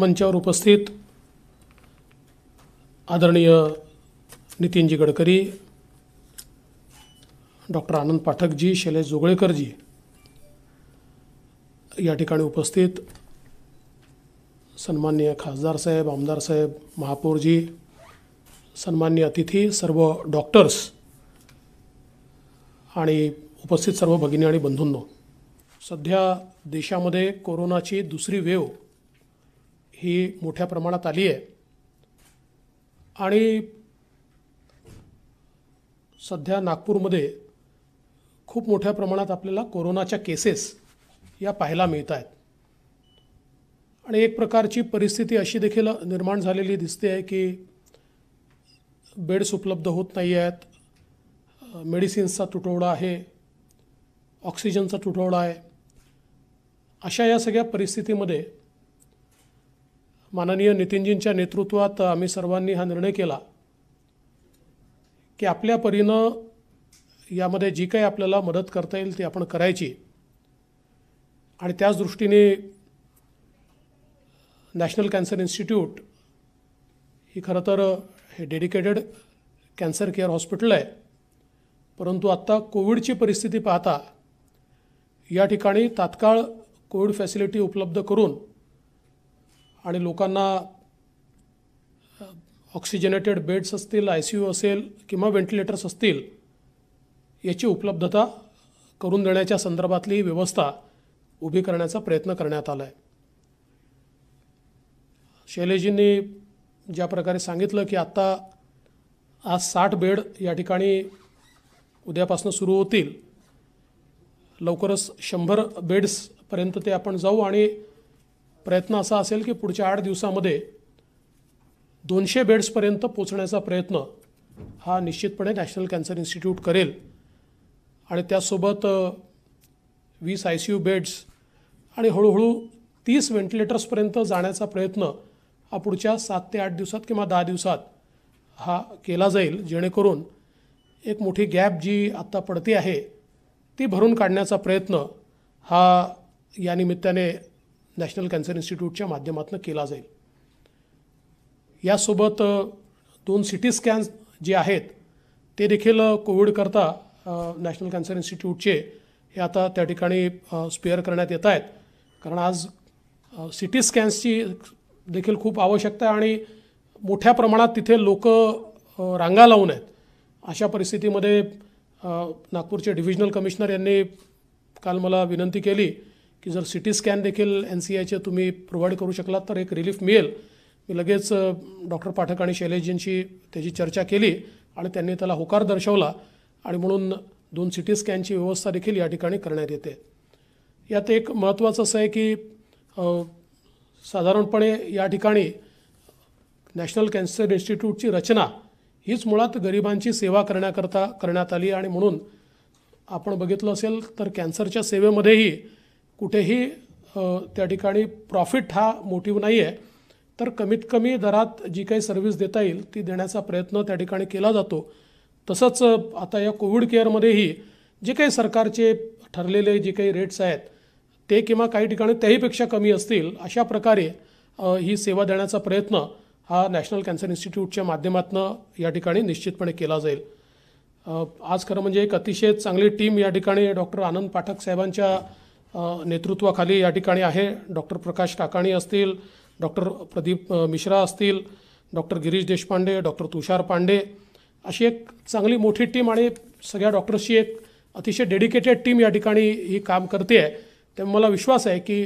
मंचावर उपस्थित आदरणीय नितीनजी गडकरी डॉक्टर आनंद पाठकजी शैलेश जोगळेकरजी या ठिकाणी उपस्थित सन्मान्य खासदार साहेब आमदार साहेब महापौरजी सन्मान्य अतिथी सर्व डॉक्टर्स आणि उपस्थित सर्व भगिनी आणि बंधूंनो सध्या देशामध्ये कोरोनाची दुसरी वेव ही मोठ्या प्रमाणात आली आहे आणि सध्या नागपूरमध्ये खूप मोठ्या प्रमाणात आपल्याला कोरोनाच्या केसेस या पाहायला मिळत आहेत आणि एक प्रकारची परिस्थिती अशी देखील निर्माण झालेली दिसते आहे की बेड्स उपलब्ध होत नाही आहेत मेडिसिन्सचा तुटवडा आहे ऑक्सिजनचा तुटवडा आहे अशा या सगळ्या परिस्थितीमध्ये माननीय नितीनजींच्या नेतृत्वात आम्ही सर्वांनी हा निर्णय केला की आपल्या परीनं यामध्ये जी काही आपल्याला मदत करता येईल ती आपण करायची आणि त्याच दृष्टीने नॅशनल कॅन्सर इन्स्टिट्यूट ही खरं तर हे डेडिकेटेड कॅन्सर केअर हॉस्पिटल आहे परंतु आत्ता कोविडची परिस्थिती पाहता या ठिकाणी तात्काळ कोविड फॅसिलिटी उपलब्ध करून आणि लोकांना ऑक्सिजनेटेड बेड्स असतील आय सी यू असेल किंवा व्हेंटिलेटर्स असतील याची उपलब्धता करून देण्याच्या संदर्भातली व्यवस्था उभी करण्याचा प्रयत्न करण्यात आला आहे शैलेजींनी ज्या प्रकारे सांगितलं की आत्ता आज साठ बेड या ठिकाणी उद्यापासून सुरू होतील लवकरच शंभर बेड्सपर्यंत ते आपण जाऊ आणि प्रयत्न असा असेल की पुढच्या आठ दिवसामध्ये दोनशे बेड्सपर्यंत पोचण्याचा प्रयत्न हा निश्चितपणे नॅशनल कॅन्सर इन्स्टिट्यूट करेल आणि त्यासोबत वीस आय सी यू बेड्स आणि हळूहळू तीस व्हेंटिलेटर्सपर्यंत जाण्याचा प्रयत्न हा पुढच्या सात ते आठ दिवसात किंवा दहा दिवसात हा केला जाईल जेणेकरून एक मोठी गॅप जी आत्ता पडते आहे ती भरून काढण्याचा प्रयत्न हा या निमित्ताने नॅशनल कॅन्सर इन्स्टिट्यूटच्या माध्यमातून केला जाईल यासोबत दोन सी टी स्कॅन जे आहेत ते देखील कोविडकरता नॅशनल कॅन्सर इन्स्टिट्यूटचे हे आता त्या ठिकाणी स्पेअर करण्यात येत आहेत कारण आज सी टी स्कॅन्सची देखील खूप आवश्यकता आहे आणि मोठ्या प्रमाणात तिथे लोक रांगा लावून आहेत अशा परिस्थितीमध्ये नागपूरचे डिव्हिजनल कमिशनर यांनी काल मला विनंती केली की जर सी टी स्कॅन देखील एन सी आयचे तुम्ही प्रोव्हाइड करू शकलात तर एक रिलीफ मिळेल मी लगेच डॉक्टर पाठक आणि शैलेशजींशी त्याची चर्चा केली आणि त्यांनी त्याला होकार दर्शवला आणि म्हणून दोन सी टी स्कॅनची व्यवस्था देखील या ठिकाणी करण्यात येते यात एक महत्त्वाचं असं आहे की साधारणपणे या ठिकाणी नॅशनल कॅन्सर इन्स्टिट्यूटची रचना हीच मुळात गरिबांची सेवा करण्याकरता करण्यात आली आणि म्हणून आपण बघितलं असेल तर कॅन्सरच्या सेवेमध्येही कुठेही त्या ठिकाणी प्रॉफिट हा मोटिव नाही आहे तर कमीत कमी दरात जी काही सर्व्हिस देता येईल ती देण्याचा प्रयत्न त्या ठिकाणी केला जातो तसंच आता या कोविड केअरमध्येही जे काही सरकारचे ठरलेले जे काही रेट्स आहेत ते किंवा काही ठिकाणी त्याहीपेक्षा कमी असतील अशा प्रकारे ही सेवा देण्याचा प्रयत्न हा नॅशनल कॅन्सर इन्स्टिट्यूटच्या माध्यमातून या ठिकाणी निश्चितपणे केला जाईल आज खरं म्हणजे एक अतिशय चांगली टीम या ठिकाणी डॉक्टर आनंद पाठक साहेबांच्या नेतृत्वाखाली या ठिकाणी आहे डॉक्टर प्रकाश टाकाणी असतील डॉक्टर प्रदीप मिश्रा असतील डॉक्टर गिरीश देशपांडे डॉक्टर तुषार पांडे अशी एक चांगली मोठी टीम आणि सगळ्या डॉक्टर्सची एक अतिशय डेडिकेटेड टीम या ठिकाणी ही काम करते आहे त्यामुळे मला विश्वास आहे की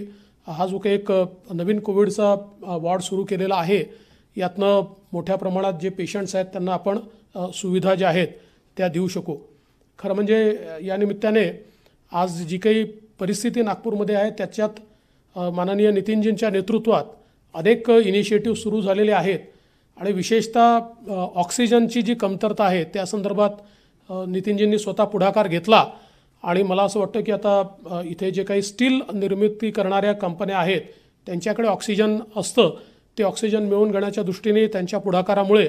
हा जो काही एक नवीन कोविडचा वॉर्ड सुरू केलेला आहे यातनं मोठ्या प्रमाणात जे पेशंट्स आहेत त्यांना आपण सुविधा ज्या आहेत त्या देऊ शकू खरं म्हणजे या निमित्ताने आज जी काही परिस्थिती नागपूरमध्ये आहे त्याच्यात माननीय नितीनजींच्या नेतृत्वात अनेक इनिशिएटिव्ह सुरू झालेले आहेत आणि विशेषतः ऑक्सिजनची जी कमतरता आहे त्या संदर्भात नितीनजींनी स्वतः पुढाकार घेतला आणि मला असं वाटतं की आता इथे जे काही स्टील निर्मिती करणाऱ्या कंपन्या आहेत त्यांच्याकडे ऑक्सिजन असतं ते ऑक्सिजन मिळवून घेण्याच्या दृष्टीने त्यांच्या पुढाकारामुळे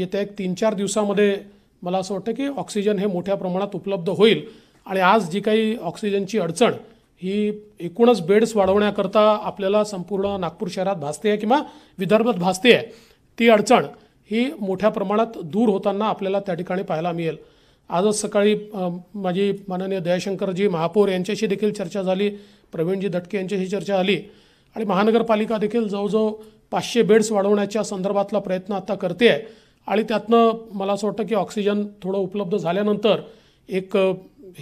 येत्या एक तीन चार दिवसामध्ये मला असं वाटतं की ऑक्सिजन हे मोठ्या प्रमाणात उपलब्ध होईल आणि आज जी काही ऑक्सिजनची अडचण ही एकूणच बेड्स वाढवण्याकरता आपल्याला संपूर्ण नागपूर शहरात भासते आहे किंवा विदर्भात भासते आहे ती अडचण ही मोठ्या प्रमाणात दूर होताना आपल्याला त्या ठिकाणी पाहायला मिळेल आजच सकाळी माझी माननीय दयाशंकरजी महापौर यांच्याशी देखील चर्चा झाली प्रवीणजी दटके यांच्याशी चर्चा झाली आणि महानगरपालिका देखील जवळजवळ पाचशे बेड्स वाढवण्याच्या संदर्भातला प्रयत्न आता करते आहे आणि त्यातनं मला असं वाटतं की ऑक्सिजन थोडं उपलब्ध झाल्यानंतर एक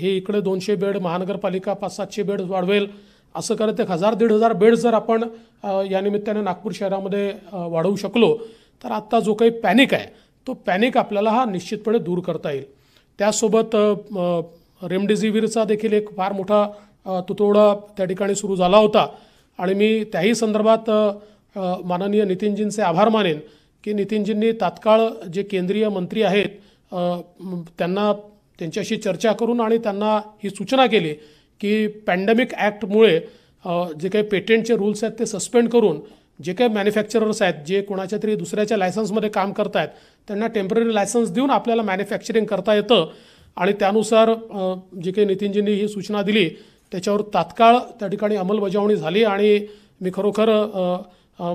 हे इकडे दोनशे बेड महानगरपालिका पाच सातशे बेड वाढवेल असं करत एक हजार दीड हजार बेड जर आपण यानिमित्ताने नागपूर शहरामध्ये वाढवू शकलो तर आत्ता जो काही पॅनिक आहे तो पॅनिक आपल्याला हा निश्चितपणे दूर करता येईल त्यासोबत रेमडेसिवीरचा देखील एक फार मोठा तुतोडा त्या ठिकाणी सुरू झाला होता आणि मी त्याही संदर्भात माननीय नितीनजींचे आभार मानेन की नितीनजींनी तात्काळ जे केंद्रीय मंत्री आहेत त्यांना त्यांच्याशी चर्चा करून आणि त्यांना ही सूचना केली की पॅन्डेमिक ॲक्टमुळे जे काही पेटंटचे रूल्स आहेत ते सस्पेंड करून जे काही मॅन्युफॅक्चरर्स आहेत जे कोणाच्या तरी दुसऱ्याच्या लायसन्समध्ये काम करत आहेत त्यांना टेम्पररी लायसन्स देऊन आपल्याला मॅन्युफॅक्चरिंग करता येतं आणि त्यानुसार जे काही नितीनजींनी ही सूचना दिली त्याच्यावर तात्काळ त्या ठिकाणी अंमलबजावणी झाली आणि मी खरोखर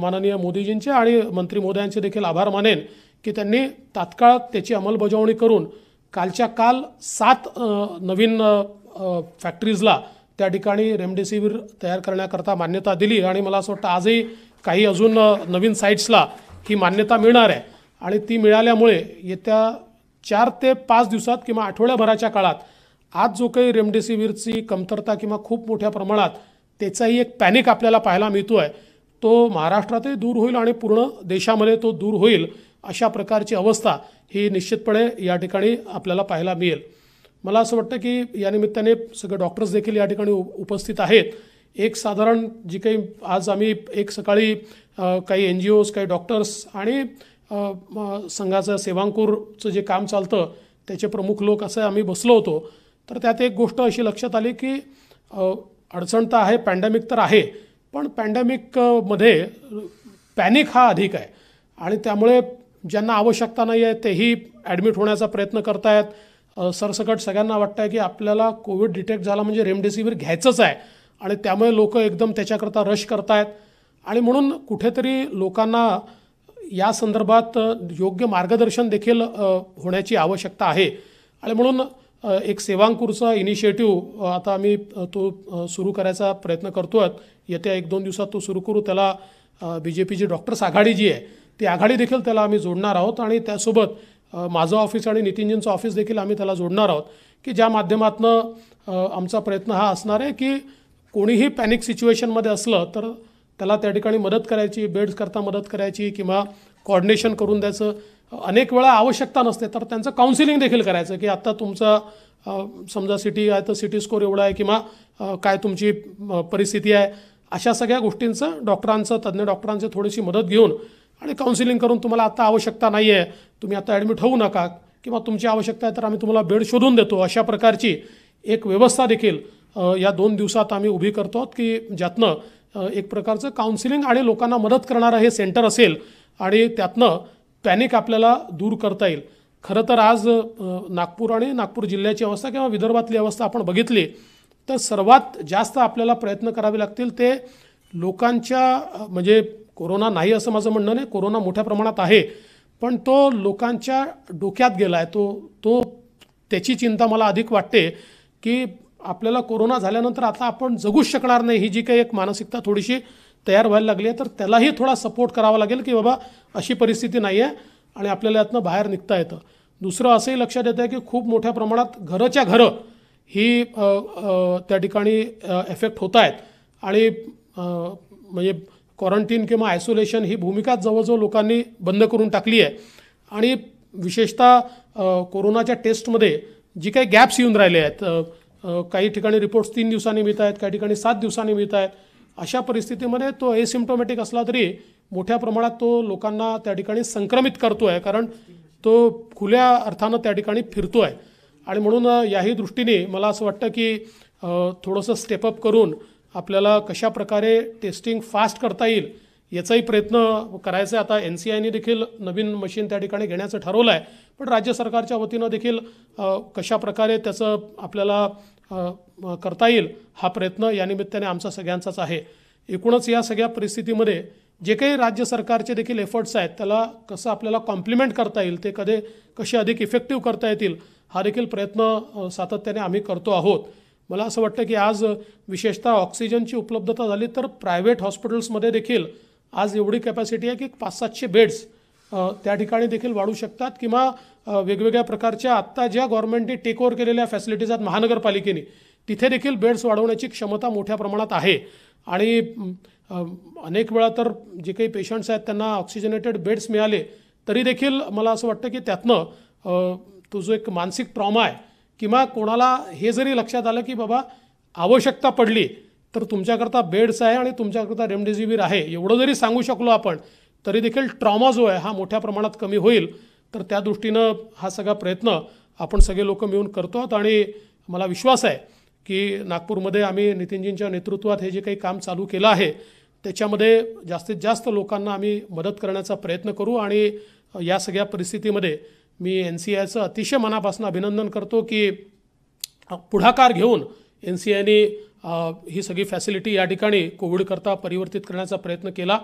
माननीय मोदीजींचे आणि मंत्री मोदयांचे देखील आभार मानेन की त्यांनी तात्काळ त्याची अंमलबजावणी करून कालच्या काल सात नवीन फॅक्टरीजला त्या ठिकाणी रेमडेसिवीर तयार करण्याकरता मान्यता दिली आणि मला असं वाटतं आजही काही अजून नवीन साईट्सला ही मान्यता मिळणार आहे आणि ती मिळाल्यामुळे येत्या चार ते पाच दिवसात किंवा आठवड्याभराच्या काळात आज जो काही रेमडेसिवीरची कमतरता किंवा खूप मोठ्या प्रमाणात त्याचाही एक पॅनिक आपल्याला पाहायला मिळतो आहे तो महाराष्ट्रातही दूर होईल आणि पूर्ण देशामध्ये तो दूर होईल अशा प्रकारची अवस्था ही निश्चितपणे या ठिकाणी आपल्याला पाहायला मिळेल मला असं वाटतं की या निमित्ताने सगळे डॉक्टर्स देखील या ठिकाणी उपस्थित आहेत एक साधारण जी काही आज आम्ही एक सकाळी काही एन जी ओज काही डॉक्टर्स आणि संघाचं सेवांकूरचं जे काम चालतं त्याचे प्रमुख लोक असं आम्ही बसलो होतो तर त्यात एक गोष्ट अशी लक्षात आली की अडचण तर आहे पॅन्डेमिक तर आहे पण पॅन्डेमिकमध्ये पॅनिक हा अधिक आहे आणि त्यामुळे ज्यांना आवश्यकता नाही आहे तेही ॲडमिट होण्याचा प्रयत्न करतायत सरसकट सगळ्यांना वाटतं आहे की आपल्याला कोविड डिटेक्ट झाला म्हणजे रेमडेसिवीर घ्यायचंच आहे आणि त्यामुळे लोक एकदम त्याच्याकरता रश करतायत आणि म्हणून कुठेतरी लोकांना या संदर्भात योग्य मार्गदर्शन देखील होण्याची आवश्यकता आहे आणि म्हणून एक सेवांकूरचा इनिशिएटिव्ह आता आम्ही तो सुरू करायचा प्रयत्न करतो आहेत येत्या एक दोन दिवसात तो सुरू करू त्याला बी जे पीची डॉक्टर्स आघाडी जी आहे ती आघाडी देखील त्याला आम्ही जोडणार आहोत आणि त्यासोबत माझं ऑफिस आणि नितीनजींचं ऑफिस देखील आम्ही त्याला जोडणार आहोत की ज्या माध्यमातून आमचा प्रयत्न हा असणार आहे की कोणीही पॅनिक सिच्युएशनमध्ये असलं तर त्याला त्या ठिकाणी मदत करायची बेड्स करता मदत करायची किंवा कॉर्डिनेशन करून द्यायचं अनेक वेळा आवश्यकता नसते तर त्यांचं काउन्सिलिंग देखील करायचं की आत्ता तुमचा समजा सिटी आहे तर सिटी स्कोर एवढा आहे किंवा काय तुमची परिस्थिती आहे अशा सगळ्या गोष्टींचं डॉक्टरांचं तज्ज्ञ डॉक्टरांचं थोडीशी मदत घेऊन आणि काउन्सिलिंग करून तुम्हाला आता आवश्यकता नाही आहे तुम्ही आता ॲडमिट होऊ नका किंवा तुमची आवश्यकता आहे तर आम्ही तुम्हाला बेड शोधून देतो अशा प्रकारची एक व्यवस्था देखील या दोन दिवसात आम्ही उभी करतो की ज्यातनं एक प्रकारचं काउन्सिलिंग आणि लोकांना मदत करणारं हे सेंटर असेल आणि त्यातनं पॅनिक आपल्याला दूर करता येईल खरं तर आज नागपूर आणि नागपूर जिल्ह्याची अवस्था किंवा विदर्भातली अवस्था आपण बघितली तर सर्वात जास्त आपल्याला प्रयत्न करावे लागतील ते लोकांच्या म्हणजे कोरोना नाही असं माझं म्हणणं नाही कोरोना मोठ्या प्रमाणात आहे पण तो लोकांच्या डोक्यात गेला आहे तो तो त्याची चिंता मला अधिक वाटते की आपल्याला कोरोना झाल्यानंतर आता आपण जगूच शकणार नाही ही जी काही एक मानसिकता थोडीशी तयार व्हायला लागली आहे तर त्यालाही थोडा सपोर्ट करावा लागेल की बाबा अशी परिस्थिती नाही आहे आणि आपल्याला यातनं बाहेर निघता येतं दुसरं असंही लक्षात येतं आहे की खूप मोठ्या प्रमाणात घरच्या घरं ही त्या ठिकाणी एफेक्ट होत आहेत आणि म्हणजे क्वारंटीन किंवा आयसोलेशन ही भूमिका जवळजवळ लोकांनी बंद करून टाकली आहे आणि विशेषतः कोरोनाच्या टेस्टमध्ये जी काही गॅप्स येऊन राहिले आहेत काही ठिकाणी रिपोर्ट्स तीन दिवसांनी मिळत आहेत काही ठिकाणी सात दिवसांनी मिळत आहेत अशा परिस्थितीमध्ये तो एसिम्टोमॅटिक असला तरी मोठ्या प्रमाणात तो लोकांना त्या ठिकाणी संक्रमित करतो आहे कारण तो खुल्या अर्थानं त्या ठिकाणी फिरतो आहे आणि म्हणून याही दृष्टीने मला असं वाटतं की थोडंसं स्टेपअप करून आपल्याला कशा प्रकारे टेस्टिंग फास्ट करता येईल याचाही प्रयत्न करायचा आहे आता एन सी आयने देखील नवीन मशीन त्या ठिकाणी घेण्याचं ठरवलं आहे पण राज्य सरकारच्या वतीनं देखील कशा प्रकारे त्याचं आपल्याला करता येईल हा प्रयत्न या निमित्ताने आमचा सगळ्यांचाच आहे एकूणच या सगळ्या परिस्थितीमध्ये जे काही राज्य सरकारचे देखील एफर्ट्स आहेत त्याला कसं आपल्याला कॉम्प्लिमेंट करता येईल ते कधी कसे अधिक इफेक्टिव्ह करता येतील हा देखील प्रयत्न सातत्याने आम्ही करतो आहोत मला असं वाटतं की आज विशेषतः ऑक्सिजनची उपलब्धता झाली तर प्रायव्हेट हॉस्पिटल्समध्ये देखील आज एवढी कॅपॅसिटी आहे की पाच सातशे बेड्स त्या ठिकाणी देखील वाढू शकतात किंवा वेगवेगळ्या प्रकारच्या आत्ता ज्या गव्हर्नमेंटने टेक ओव्हर केलेल्या फॅसिलिटीज आहेत महानगरपालिकेने तिथे देखील बेड्स वाढवण्याची क्षमता मोठ्या प्रमाणात आहे आणि अनेक वेळा तर जे काही पेशंट्स आहेत त्यांना ऑक्सिजनेटेड बेड्स मिळाले तरी देखील मला असं वाटतं की त्यातनं तो जो एक मानसिक ट्रॉमा आहे किंवा कोणाला हे जरी लक्षात आलं की बाबा आवश्यकता पडली तर तुमच्याकरता बेड्स आहे आणि तुमच्याकरता रेमडेसिवीर आहे एवढं जरी सांगू शकलो आपण तरी देखील ट्रॉमा जो आहे हा मोठ्या प्रमाणात कमी होईल तर त्या दृष्टीनं हा सगळा प्रयत्न आपण सगळे लोक मिळून करतो आहोत आणि मला विश्वास आहे की नागपूरमध्ये आम्ही नितीनजींच्या नेतृत्वात हे जे काही काम चालू केलं आहे त्याच्यामध्ये जास्तीत जास्त लोकांना आम्ही मदत करण्याचा प्रयत्न करू आणि या सगळ्या परिस्थितीमध्ये मी एन सी आयचं अतिशय मनापासून अभिनंदन करतो की पुढाकार घेऊन एन सी आयने ही सगळी फॅसिलिटी या ठिकाणी कोविडकरता परिवर्तित करण्याचा प्रयत्न केला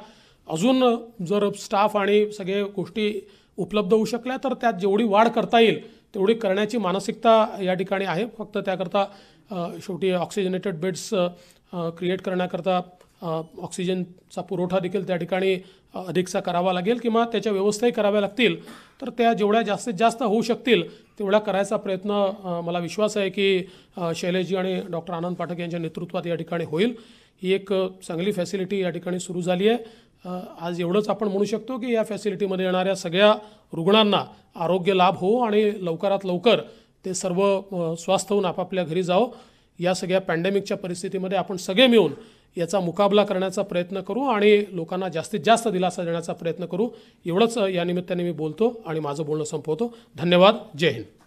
अजून जर स्टाफ आणि सगळे गोष्टी उपलब्ध होऊ शकल्या तर त्यात जेवढी वाढ करता येईल तेवढी करण्याची मानसिकता या ठिकाणी आहे फक्त त्याकरता शेवटी ऑक्सिजनेटेड बेड्स क्रिएट करण्याकरता ऑक्सिजनचा पुरवठा देखील त्या ठिकाणी अधिकचा करावा लागेल किंवा त्याच्या व्यवस्थाही कराव्या लागतील तर त्या जेवढ्या जास्तीत जास्त होऊ शकतील तेवढा करायचा प्रयत्न मला विश्वास आहे की शैलेशजी आणि डॉक्टर आनंद पाठक यांच्या नेतृत्वात या ठिकाणी होईल ही एक चांगली फॅसिलिटी या ठिकाणी सुरू झाली आहे आज एवढंच आपण म्हणू शकतो की या फॅसिलिटीमध्ये येणाऱ्या सगळ्या रुग्णांना आरोग्य लाभ हो आणि लवकरात लवकर ते सर्व स्वास्थ होऊन आपापल्या घरी जाओ या सगळ्या पॅन्डेमिकच्या परिस्थितीमध्ये आपण सगळे मिळून याचा मुकाबला करण्याचा प्रयत्न करू आणि लोकांना जास्तीत जास्त दिलासा देण्याचा प्रयत्न करू एवढंच या निमित्ताने मी बोलतो आणि माझं बोलणं संपवतो धन्यवाद जय हिंद